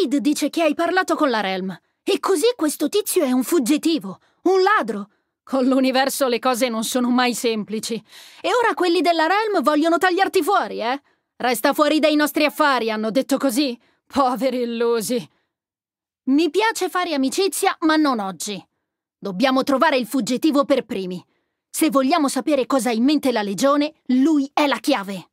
Reid dice che hai parlato con la Realm. E così questo tizio è un fuggitivo, un ladro. Con l'universo le cose non sono mai semplici. E ora quelli della Realm vogliono tagliarti fuori, eh? Resta fuori dai nostri affari, hanno detto così. Poveri illusi. Mi piace fare amicizia, ma non oggi. Dobbiamo trovare il fuggitivo per primi. Se vogliamo sapere cosa ha in mente la Legione, lui è la chiave.